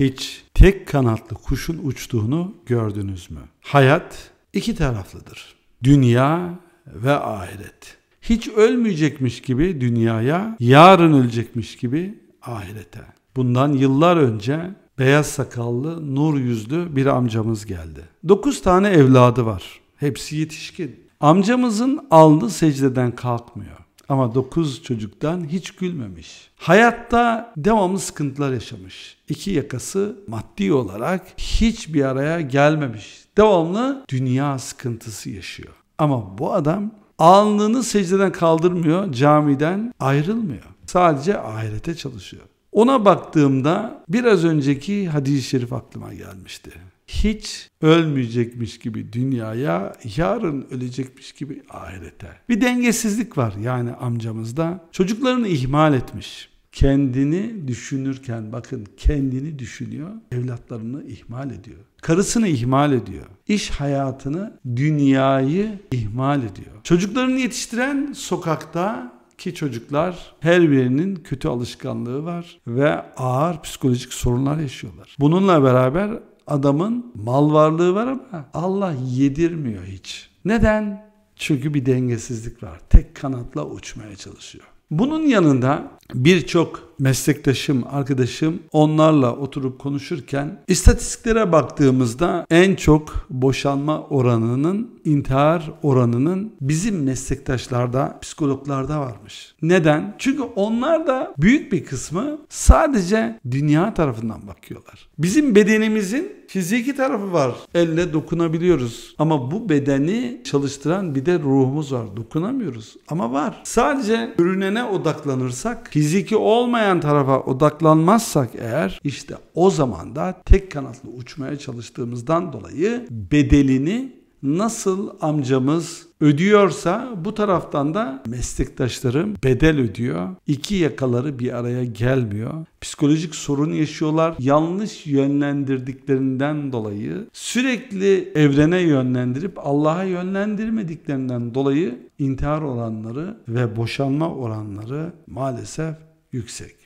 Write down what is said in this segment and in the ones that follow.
hiç tek kanatlı kuşun uçtuğunu gördünüz mü? Hayat iki taraflıdır. Dünya ve ahiret. Hiç ölmeyecekmiş gibi dünyaya, yarın ölecekmiş gibi ahirete. Bundan yıllar önce beyaz sakallı, nur yüzlü bir amcamız geldi. Dokuz tane evladı var. Hepsi yetişkin. Amcamızın alnı secdeden kalkmıyor. Ama 9 çocuktan hiç gülmemiş. Hayatta devamlı sıkıntılar yaşamış. İki yakası maddi olarak hiçbir araya gelmemiş. Devamlı dünya sıkıntısı yaşıyor. Ama bu adam alnını secdeden kaldırmıyor, camiden ayrılmıyor. Sadece ahirete çalışıyor. Ona baktığımda biraz önceki hadis-i şerif aklıma gelmişti hiç ölmeyecekmiş gibi dünyaya, yarın ölecekmiş gibi ahirete. Bir dengesizlik var yani amcamızda. Çocuklarını ihmal etmiş. Kendini düşünürken bakın kendini düşünüyor, evlatlarını ihmal ediyor. Karısını ihmal ediyor. İş hayatını, dünyayı ihmal ediyor. Çocuklarını yetiştiren sokakta ki çocuklar her birinin kötü alışkanlığı var ve ağır psikolojik sorunlar yaşıyorlar. Bununla beraber Adamın mal varlığı var ama Allah yedirmiyor hiç. Neden? Çünkü bir dengesizlik var. Tek kanatla uçmaya çalışıyor. Bunun yanında birçok meslektaşım, arkadaşım onlarla oturup konuşurken istatistiklere baktığımızda en çok boşanma oranının, intihar oranının bizim meslektaşlarda, psikologlarda varmış. Neden? Çünkü onlar da büyük bir kısmı sadece dünya tarafından bakıyorlar. Bizim bedenimizin fiziki tarafı var. Elle dokunabiliyoruz. Ama bu bedeni çalıştıran bir de ruhumuz var. Dokunamıyoruz ama var. Sadece ürünene odaklanırsak fiziki olmayan olmayan tarafa odaklanmazsak eğer işte o zaman da tek kanatlı uçmaya çalıştığımızdan dolayı bedelini nasıl amcamız ödüyorsa bu taraftan da meslektaşlarım bedel ödüyor. İki yakaları bir araya gelmiyor. Psikolojik sorun yaşıyorlar. Yanlış yönlendirdiklerinden dolayı sürekli evrene yönlendirip Allah'a yönlendirmediklerinden dolayı intihar oranları ve boşanma oranları maalesef yüksek.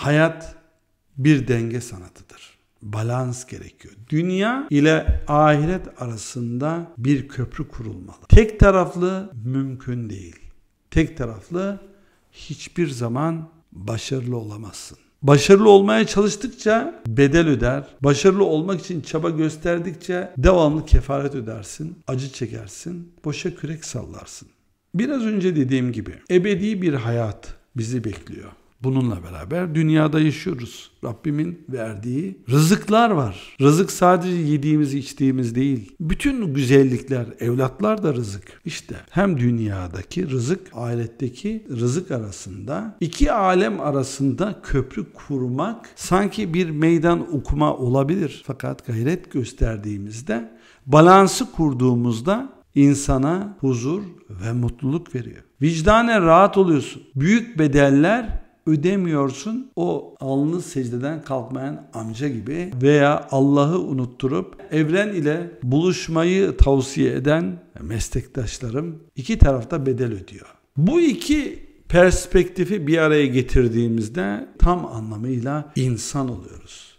Hayat bir denge sanatıdır. Balans gerekiyor. Dünya ile ahiret arasında bir köprü kurulmalı. Tek taraflı mümkün değil. Tek taraflı hiçbir zaman başarılı olamazsın. Başarılı olmaya çalıştıkça bedel öder. Başarılı olmak için çaba gösterdikçe devamlı kefaret ödersin, acı çekersin, boşa kürek sallarsın. Biraz önce dediğim gibi ebedi bir hayat bizi bekliyor. Bununla beraber dünyada yaşıyoruz. Rabbimin verdiği rızıklar var. Rızık sadece yediğimiz içtiğimiz değil. Bütün güzellikler, evlatlar da rızık. İşte hem dünyadaki rızık, ahiretteki rızık arasında, iki alem arasında köprü kurmak sanki bir meydan okuma olabilir. Fakat gayret gösterdiğimizde, balansı kurduğumuzda insana huzur ve mutluluk veriyor. Vicdane rahat oluyorsun. Büyük bedeller ödemiyorsun. O alnı secdeden kalkmayan amca gibi veya Allah'ı unutturup evren ile buluşmayı tavsiye eden meslektaşlarım iki tarafta bedel ödüyor. Bu iki perspektifi bir araya getirdiğimizde tam anlamıyla insan oluyoruz.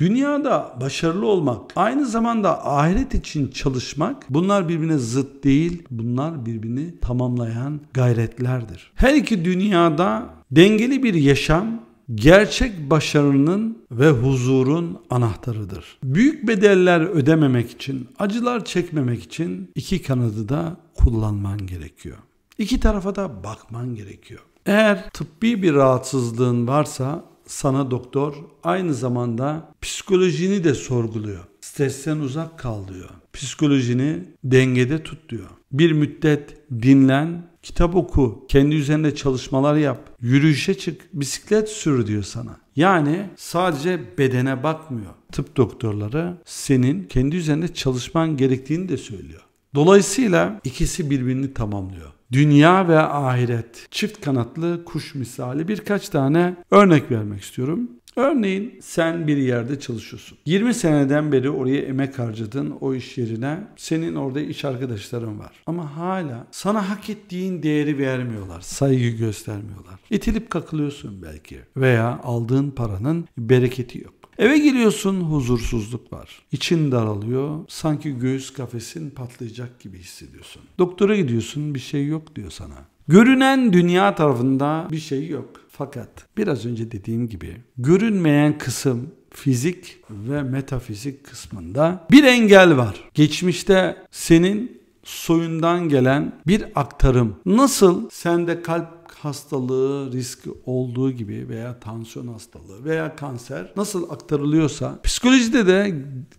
Dünyada başarılı olmak, aynı zamanda ahiret için çalışmak bunlar birbirine zıt değil, bunlar birbirini tamamlayan gayretlerdir. Her iki dünyada dengeli bir yaşam gerçek başarının ve huzurun anahtarıdır. Büyük bedeller ödememek için, acılar çekmemek için iki kanadı da kullanman gerekiyor. İki tarafa da bakman gerekiyor. Eğer tıbbi bir rahatsızlığın varsa sana doktor aynı zamanda psikolojini de sorguluyor. Stresten uzak kal diyor. Psikolojini dengede tut diyor. Bir müddet dinlen, kitap oku, kendi üzerinde çalışmalar yap, yürüyüşe çık, bisiklet sür diyor sana. Yani sadece bedene bakmıyor. Tıp doktorları senin kendi üzerinde çalışman gerektiğini de söylüyor. Dolayısıyla ikisi birbirini tamamlıyor dünya ve ahiret çift kanatlı kuş misali birkaç tane örnek vermek istiyorum. Örneğin sen bir yerde çalışıyorsun. 20 seneden beri oraya emek harcadın o iş yerine. Senin orada iş arkadaşların var. Ama hala sana hak ettiğin değeri vermiyorlar. Saygı göstermiyorlar. İtilip kakılıyorsun belki. Veya aldığın paranın bereketi yok. Eve giriyorsun, huzursuzluk var. İçin daralıyor. Sanki göğüs kafesin patlayacak gibi hissediyorsun. Doktora gidiyorsun bir şey yok diyor sana. Görünen dünya tarafında bir şey yok. Fakat biraz önce dediğim gibi görünmeyen kısım fizik ve metafizik kısmında bir engel var. Geçmişte senin soyundan gelen bir aktarım. Nasıl sende kalp hastalığı riski olduğu gibi veya tansiyon hastalığı veya kanser nasıl aktarılıyorsa psikolojide de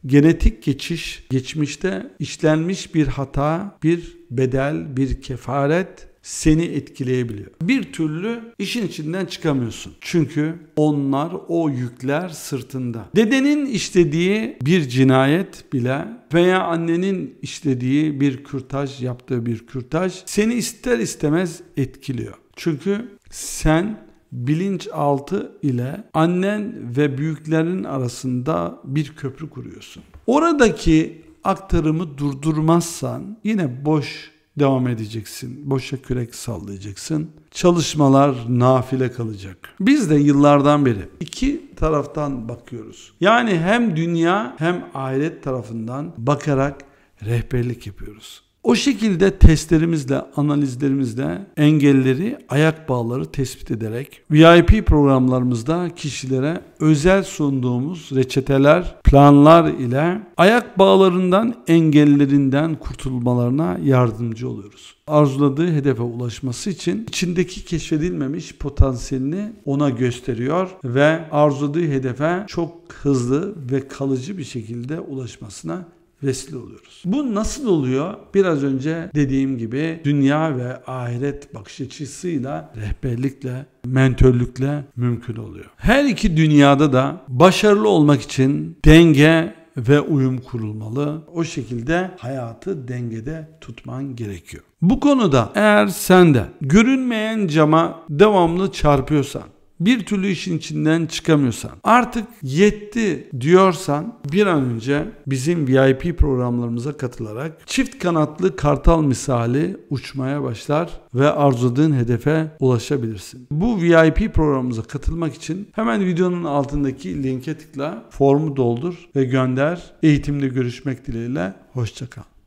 genetik geçiş geçmişte işlenmiş bir hata, bir bedel, bir kefaret seni etkileyebiliyor. Bir türlü işin içinden çıkamıyorsun. Çünkü onlar o yükler sırtında. Dedenin işlediği bir cinayet bile veya annenin işlediği bir kürtaj, yaptığı bir kürtaj seni ister istemez etkiliyor. Çünkü sen bilinçaltı ile annen ve büyüklerin arasında bir köprü kuruyorsun. Oradaki aktarımı durdurmazsan yine boş devam edeceksin. Boşa kürek sallayacaksın. Çalışmalar nafile kalacak. Biz de yıllardan beri iki taraftan bakıyoruz. Yani hem dünya hem ahiret tarafından bakarak rehberlik yapıyoruz. O şekilde testlerimizle, analizlerimizle engelleri, ayak bağları tespit ederek VIP programlarımızda kişilere özel sunduğumuz reçeteler planlar ile ayak bağlarından, engellerinden kurtulmalarına yardımcı oluyoruz. Arzuladığı hedefe ulaşması için içindeki keşfedilmemiş potansiyelini ona gösteriyor ve arzuladığı hedefe çok hızlı ve kalıcı bir şekilde ulaşmasına vesile oluyoruz. Bu nasıl oluyor? Biraz önce dediğim gibi dünya ve ahiret bakış açısıyla, rehberlikle, mentörlükle mümkün oluyor. Her iki dünyada da başarılı olmak için denge ve uyum kurulmalı. O şekilde hayatı dengede tutman gerekiyor. Bu konuda eğer sen de görünmeyen cama devamlı çarpıyorsan bir türlü işin içinden çıkamıyorsan, artık yetti diyorsan bir an önce bizim VIP programlarımıza katılarak çift kanatlı kartal misali uçmaya başlar ve arzuladığın hedefe ulaşabilirsin. Bu VIP programımıza katılmak için hemen videonun altındaki linke tıkla, formu doldur ve gönder. Eğitimde görüşmek dileğiyle, hoşçakal.